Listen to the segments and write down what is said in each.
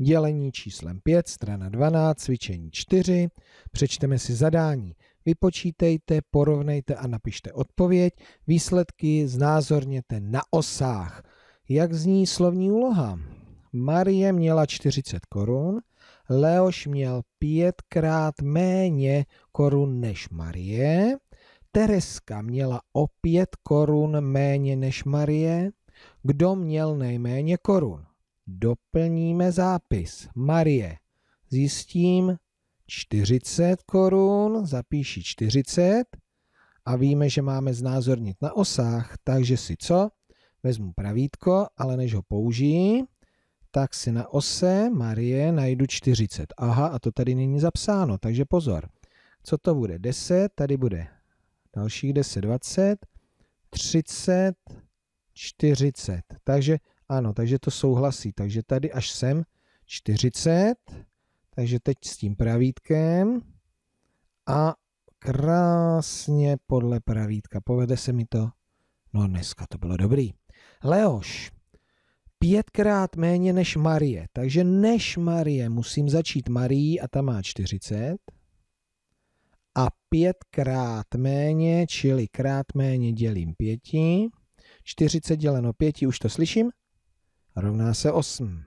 dělení číslem 5, strana 12, cvičení 4. Přečteme si zadání. Vypočítejte, porovnejte a napište odpověď. Výsledky znázorněte na osách. Jak zní slovní úloha? Marie měla 40 korun, Leoš měl pětkrát méně korun než Marie, Tereska měla o pět korun méně než Marie, kdo měl nejméně korun? Doplníme zápis. Marie. Zjistím 40 korun, zapíši 40 a víme, že máme znázornit na osách, takže si co? Vezmu pravítko, ale než ho použiji, tak si na ose Marie najdu 40. Aha, a to tady není zapsáno, takže pozor. Co to bude? 10, tady bude dalších 10, 20, 30, 40. Takže ano, takže to souhlasí. Takže tady až sem 40, takže teď s tím pravítkem a krásně podle pravítka. Povede se mi to? No dneska to bylo dobrý. Leoš, pětkrát méně než Marie, takže než Marie musím začít Marie a ta má 40 a pětkrát méně, čili krát méně dělím pěti. 40 děleno pěti. už to slyším, rovná se 8.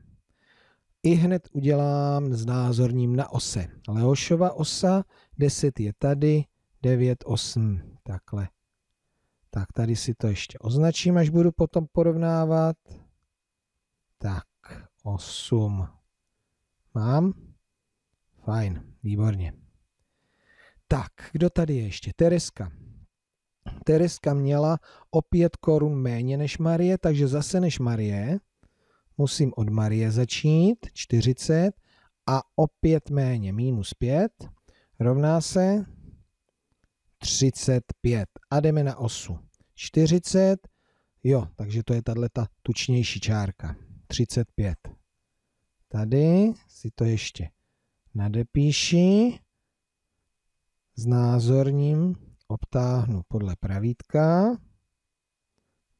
I hned udělám s názorním na ose. Leošova osa, 10 je tady, 9, 8, takhle. Tak tady si to ještě označím, až budu potom porovnávat. Tak, 8. Mám? Fajn, výborně. Tak, kdo tady je ještě? Tereska. Tereska měla o 5 korun méně než Marie, takže zase než Marie musím od Marie začít, 40, a opět méně, minus 5, rovná se 35. A jdeme na osu. 40, jo, takže to je tahle ta tučnější čárka. 35. Tady si to ještě nadepíši, znázorním, obtáhnu podle pravítka.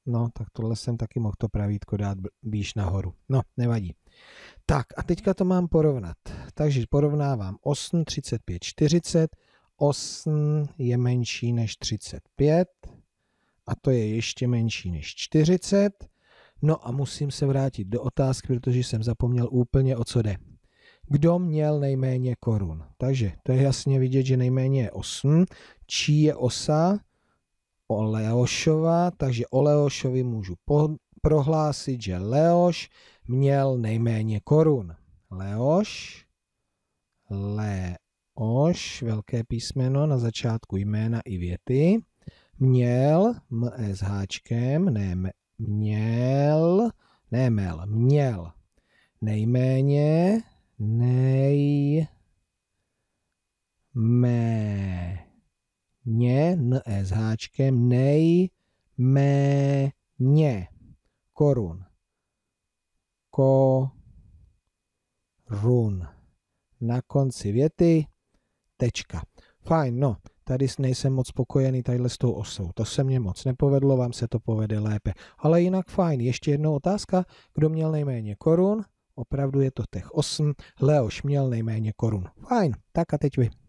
No, tak tohle jsem taky mohl to pravítko dát výš nahoru. No, nevadí. Tak a teďka to mám porovnat. Takže porovnávám 8, 35, 40. 8 je menší než 35 a to je ještě menší než 40. No a musím se vrátit do otázky, protože jsem zapomněl úplně o co jde. Kdo měl nejméně korun? Takže to je jasně vidět, že nejméně je 8. Čí je osa? o Leošova, takže o Leošovi můžu po, prohlásit, že Leoš měl nejméně korun. Leoš, Leoš, velké písmeno na začátku jména i věty, měl, m s háčkem, ne, měl, ne měl, měl, nejméně, nej, mé, n s háčkem nejméně korun. ko, run, Na konci věty tečka. Fajn, no, tady nejsem moc spokojený tadyhle s tou osou. To se mně moc nepovedlo, vám se to povede lépe. Ale jinak fajn, ještě jednou otázka, kdo měl nejméně korun? Opravdu je to těch 8, Leoš měl nejméně korun. Fajn, tak a teď vy.